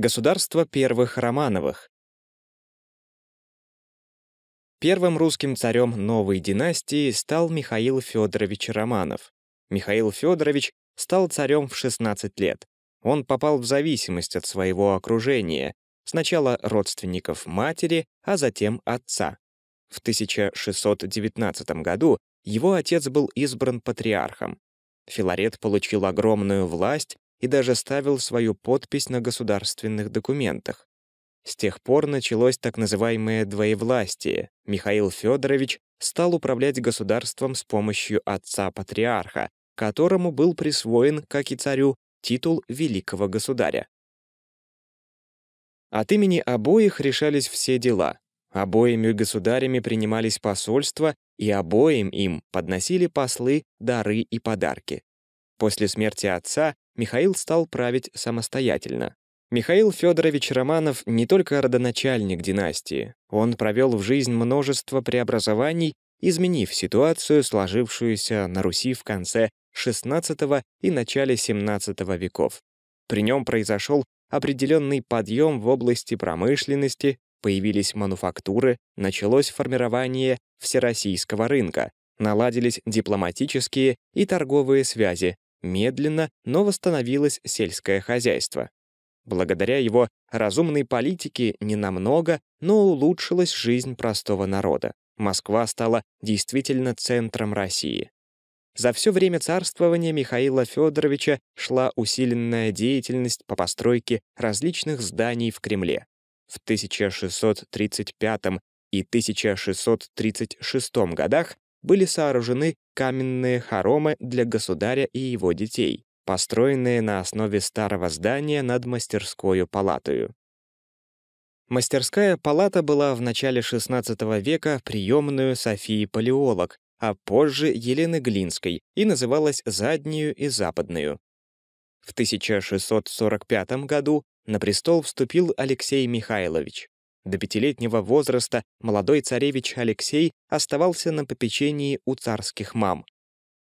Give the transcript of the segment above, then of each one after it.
Государство первых Романовых. Первым русским царем новой династии стал Михаил Федорович Романов. Михаил Федорович стал царем в 16 лет. Он попал в зависимость от своего окружения, сначала родственников матери, а затем отца. В 1619 году его отец был избран патриархом. Филарет получил огромную власть и даже ставил свою подпись на государственных документах. С тех пор началось так называемое двоевластие. Михаил Федорович стал управлять государством с помощью отца-патриарха, которому был присвоен, как и царю, титул великого государя. От имени обоих решались все дела. Обоими государями принимались посольства, и обоим им подносили послы дары и подарки. После смерти отца Михаил стал править самостоятельно. Михаил Федорович Романов не только родоначальник династии, он провел в жизнь множество преобразований, изменив ситуацию, сложившуюся на Руси в конце XVI и начале XVII веков. При нем произошел определенный подъем в области промышленности, появились мануфактуры, началось формирование всероссийского рынка, наладились дипломатические и торговые связи, Медленно, но восстановилось сельское хозяйство. Благодаря его разумной политике не намного, но улучшилась жизнь простого народа. Москва стала действительно центром России. За все время царствования Михаила Федоровича шла усиленная деятельность по постройке различных зданий в Кремле. В 1635 и 1636 годах были сооружены каменные хоромы для государя и его детей, построенные на основе старого здания над мастерскою палатою. Мастерская палата была в начале XVI века приемную Софии Палеолог, а позже Елены Глинской и называлась «Заднюю» и «Западную». В 1645 году на престол вступил Алексей Михайлович. До пятилетнего возраста молодой царевич Алексей оставался на попечении у царских мам.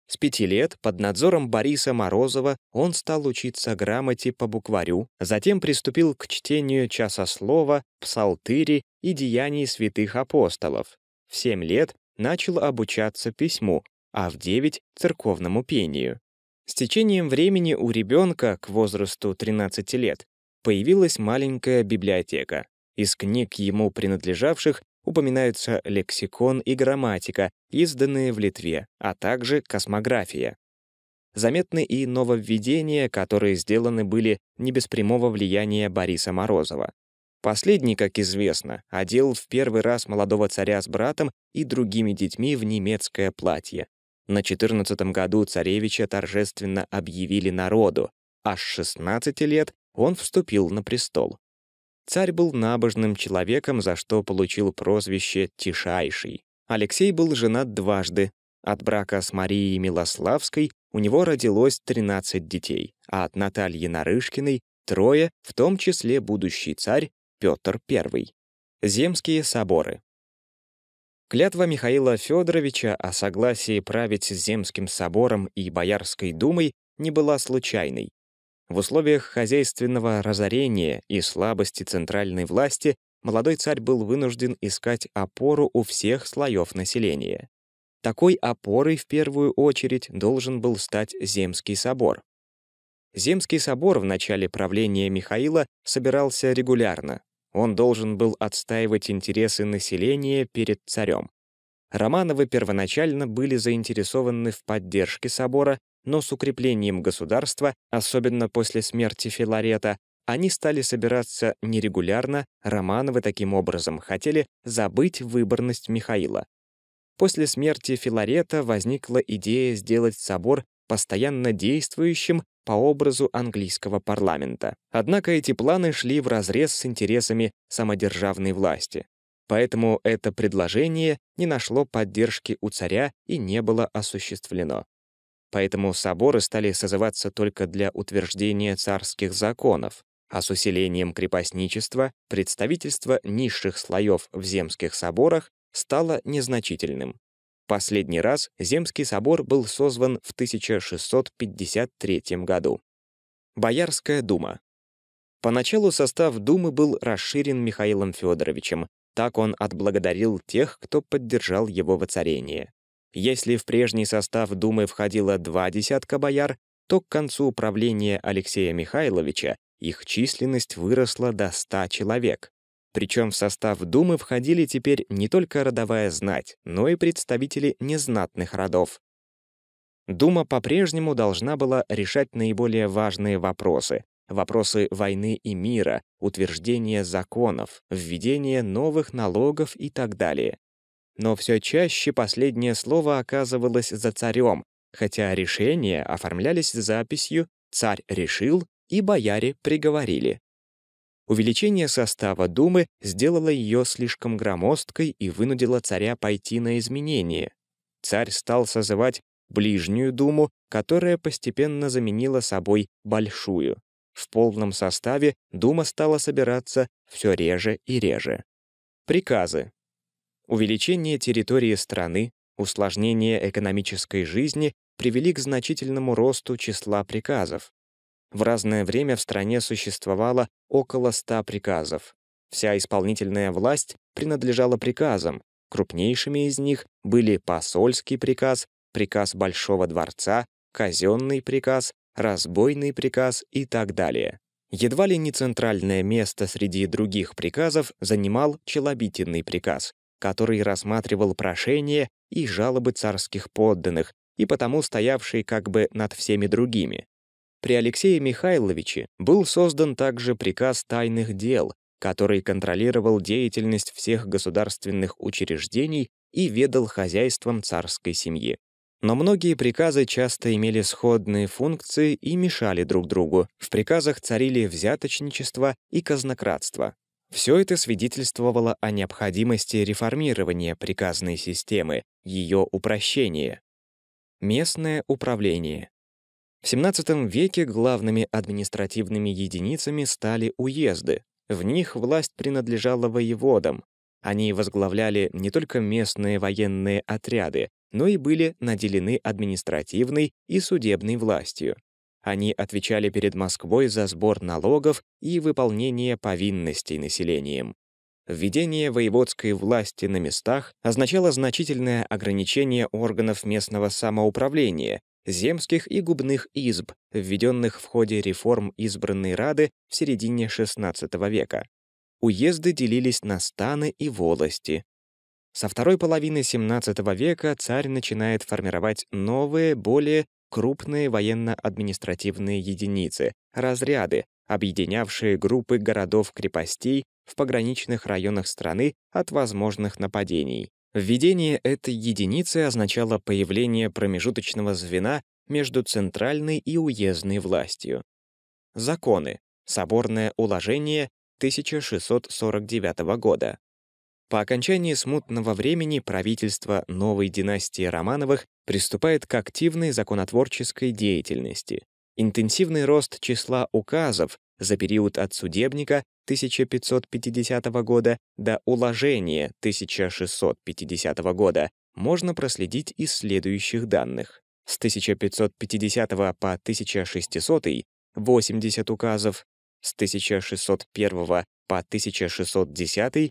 С пяти лет под надзором Бориса Морозова он стал учиться грамоте по букварю, затем приступил к чтению часа слова, псалтыри и деяний святых апостолов. В семь лет начал обучаться письму, а в девять — церковному пению. С течением времени у ребенка к возрасту 13 лет появилась маленькая библиотека. Из книг ему принадлежавших упоминаются лексикон и грамматика, изданные в Литве, а также космография. Заметны и нововведения, которые сделаны были не без прямого влияния Бориса Морозова. Последний, как известно, одел в первый раз молодого царя с братом и другими детьми в немецкое платье. На 14 году царевича торжественно объявили народу, а с 16 лет он вступил на престол. Царь был набожным человеком, за что получил прозвище «Тишайший». Алексей был женат дважды. От брака с Марией Милославской у него родилось 13 детей, а от Натальи Нарышкиной — трое, в том числе будущий царь Петр I. Земские соборы. Клятва Михаила Федоровича о согласии править Земским собором и Боярской думой не была случайной. В условиях хозяйственного разорения и слабости центральной власти молодой царь был вынужден искать опору у всех слоев населения. Такой опорой в первую очередь должен был стать Земский собор. Земский собор в начале правления Михаила собирался регулярно. Он должен был отстаивать интересы населения перед царем. Романовы первоначально были заинтересованы в поддержке собора но с укреплением государства, особенно после смерти Филарета, они стали собираться нерегулярно, Романовы таким образом хотели забыть выборность Михаила. После смерти Филарета возникла идея сделать собор постоянно действующим по образу английского парламента. Однако эти планы шли вразрез с интересами самодержавной власти. Поэтому это предложение не нашло поддержки у царя и не было осуществлено. Поэтому соборы стали созываться только для утверждения царских законов, а с усилением крепостничества представительство низших слоев в земских соборах стало незначительным. Последний раз Земский собор был созван в 1653 году. Боярская дума. Поначалу состав думы был расширен Михаилом Федоровичем, так он отблагодарил тех, кто поддержал его воцарение. Если в прежний состав Думы входило два десятка бояр, то к концу правления Алексея Михайловича их численность выросла до 100 человек. Причем в состав Думы входили теперь не только родовая знать, но и представители незнатных родов. Дума по-прежнему должна была решать наиболее важные вопросы. Вопросы войны и мира, утверждение законов, введение новых налогов и так далее но все чаще последнее слово оказывалось за царем, хотя решения оформлялись записью «Царь решил» и «Бояре приговорили». Увеличение состава Думы сделало ее слишком громоздкой и вынудило царя пойти на изменения. Царь стал созывать Ближнюю Думу, которая постепенно заменила собой Большую. В полном составе Дума стала собираться все реже и реже. Приказы. Увеличение территории страны, усложнение экономической жизни привели к значительному росту числа приказов. В разное время в стране существовало около 100 приказов. Вся исполнительная власть принадлежала приказам. Крупнейшими из них были посольский приказ, приказ Большого дворца, казенный приказ, разбойный приказ и так далее. Едва ли не центральное место среди других приказов занимал Челобитинный приказ, который рассматривал прошения и жалобы царских подданных, и потому стоявший как бы над всеми другими. При Алексее Михайловиче был создан также приказ тайных дел, который контролировал деятельность всех государственных учреждений и ведал хозяйством царской семьи. Но многие приказы часто имели сходные функции и мешали друг другу. В приказах царили взяточничество и казнократство. Все это свидетельствовало о необходимости реформирования приказной системы, ее упрощения. Местное управление. В XVII веке главными административными единицами стали уезды. В них власть принадлежала воеводам. Они возглавляли не только местные военные отряды, но и были наделены административной и судебной властью. Они отвечали перед Москвой за сбор налогов и выполнение повинностей населением. Введение воеводской власти на местах означало значительное ограничение органов местного самоуправления, земских и губных изб, введенных в ходе реформ избранной Рады в середине XVI века. Уезды делились на станы и волости. Со второй половины XVII века царь начинает формировать новые, более крупные военно-административные единицы, разряды, объединявшие группы городов-крепостей в пограничных районах страны от возможных нападений. Введение этой единицы означало появление промежуточного звена между центральной и уездной властью. Законы. Соборное уложение 1649 года. По окончании смутного времени правительство новой династии Романовых приступает к активной законотворческой деятельности. Интенсивный рост числа указов за период от судебника 1550 года до уложения 1650 года можно проследить из следующих данных. С 1550 по 1600 — 80 указов, с 1601 по 1610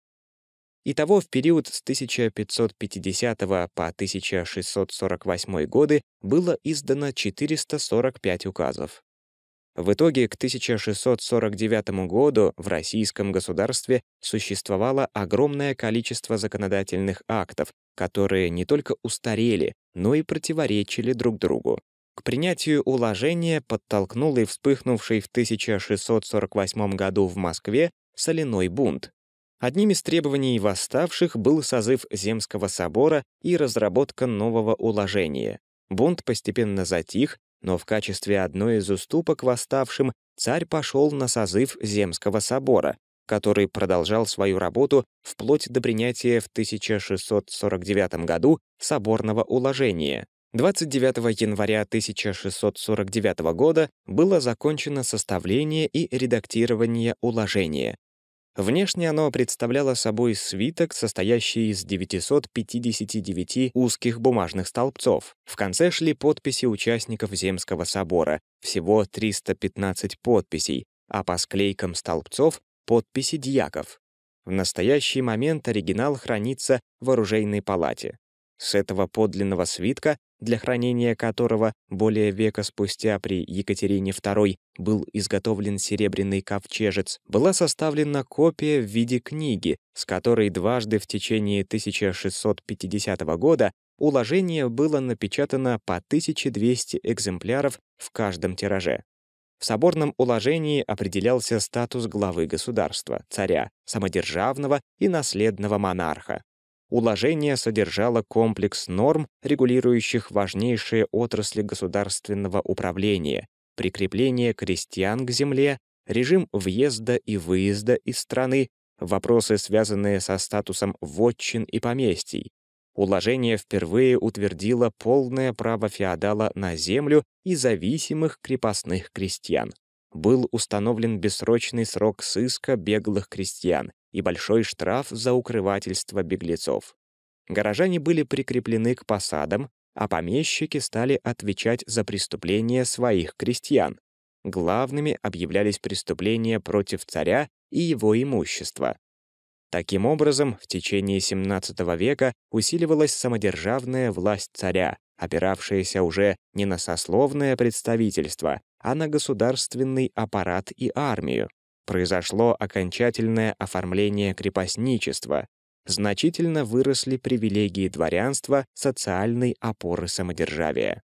Итого в период с 1550 по 1648 годы было издано 445 указов. В итоге к 1649 году в российском государстве существовало огромное количество законодательных актов, которые не только устарели, но и противоречили друг другу. К принятию уложения подтолкнул и вспыхнувший в 1648 году в Москве соляной бунт, Одним из требований восставших был созыв Земского собора и разработка нового уложения. Бунт постепенно затих, но в качестве одной из уступок восставшим царь пошел на созыв Земского собора, который продолжал свою работу вплоть до принятия в 1649 году соборного уложения. 29 января 1649 года было закончено составление и редактирование уложения, Внешне оно представляло собой свиток, состоящий из 959 узких бумажных столбцов. В конце шли подписи участников Земского собора, всего 315 подписей, а по склейкам столбцов — подписи дьяков. В настоящий момент оригинал хранится в оружейной палате. С этого подлинного свитка для хранения которого более века спустя при Екатерине II был изготовлен серебряный ковчежец, была составлена копия в виде книги, с которой дважды в течение 1650 года уложение было напечатано по 1200 экземпляров в каждом тираже. В соборном уложении определялся статус главы государства, царя, самодержавного и наследного монарха уложение содержало комплекс норм, регулирующих важнейшие отрасли государственного управления, прикрепление крестьян к земле, режим въезда и выезда из страны, вопросы, связанные со статусом вотчин и поместий. Уложение впервые утвердило полное право феодала на землю и зависимых крепостных крестьян. Был установлен бессрочный срок сыска беглых крестьян, и большой штраф за укрывательство беглецов. Горожане были прикреплены к посадам, а помещики стали отвечать за преступления своих крестьян. Главными объявлялись преступления против царя и его имущества. Таким образом, в течение XVII века усиливалась самодержавная власть царя, опиравшаяся уже не на сословное представительство, а на государственный аппарат и армию произошло окончательное оформление крепостничества, значительно выросли привилегии дворянства, социальной опоры самодержавия.